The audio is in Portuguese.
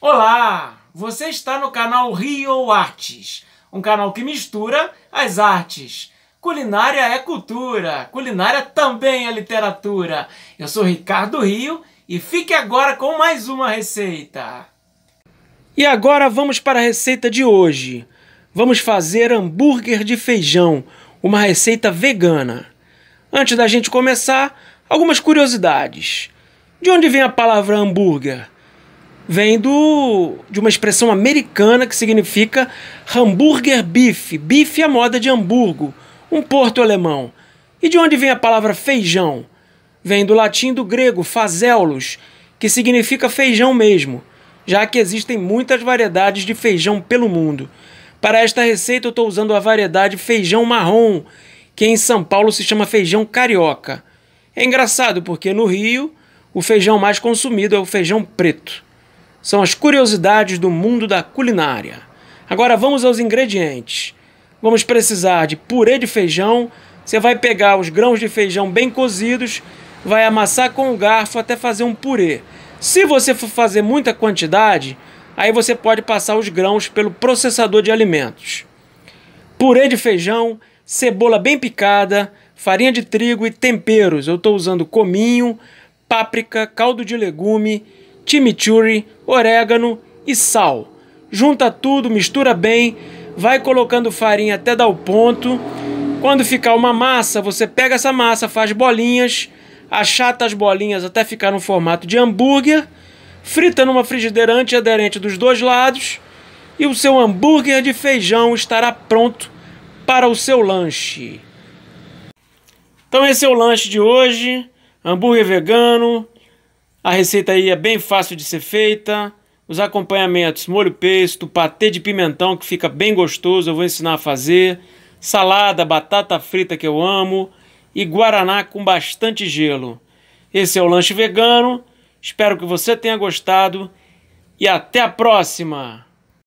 Olá! Você está no canal Rio Artes, um canal que mistura as artes. Culinária é cultura, culinária também é literatura. Eu sou Ricardo Rio e fique agora com mais uma receita. E agora vamos para a receita de hoje. Vamos fazer hambúrguer de feijão, uma receita vegana. Antes da gente começar, algumas curiosidades. De onde vem a palavra hambúrguer? vem do, de uma expressão americana que significa hambúrguer bife. Bife é a moda de Hamburgo, um porto alemão. E de onde vem a palavra feijão? Vem do latim do grego fazelos, que significa feijão mesmo, já que existem muitas variedades de feijão pelo mundo. Para esta receita eu estou usando a variedade feijão marrom, que em São Paulo se chama feijão carioca. É engraçado porque no Rio o feijão mais consumido é o feijão preto. São as curiosidades do mundo da culinária. Agora vamos aos ingredientes. Vamos precisar de purê de feijão. Você vai pegar os grãos de feijão bem cozidos, vai amassar com o garfo até fazer um purê. Se você for fazer muita quantidade, aí você pode passar os grãos pelo processador de alimentos. Purê de feijão, cebola bem picada, farinha de trigo e temperos. Eu estou usando cominho, páprica, caldo de legume chimichurri, orégano e sal. Junta tudo, mistura bem, vai colocando farinha até dar o ponto. Quando ficar uma massa, você pega essa massa, faz bolinhas, achata as bolinhas até ficar no formato de hambúrguer, frita numa frigideira antiaderente dos dois lados e o seu hambúrguer de feijão estará pronto para o seu lanche. Então esse é o lanche de hoje, hambúrguer vegano, a receita aí é bem fácil de ser feita. Os acompanhamentos, molho pesto, patê de pimentão que fica bem gostoso, eu vou ensinar a fazer, salada, batata frita que eu amo e guaraná com bastante gelo. Esse é o lanche vegano. Espero que você tenha gostado e até a próxima.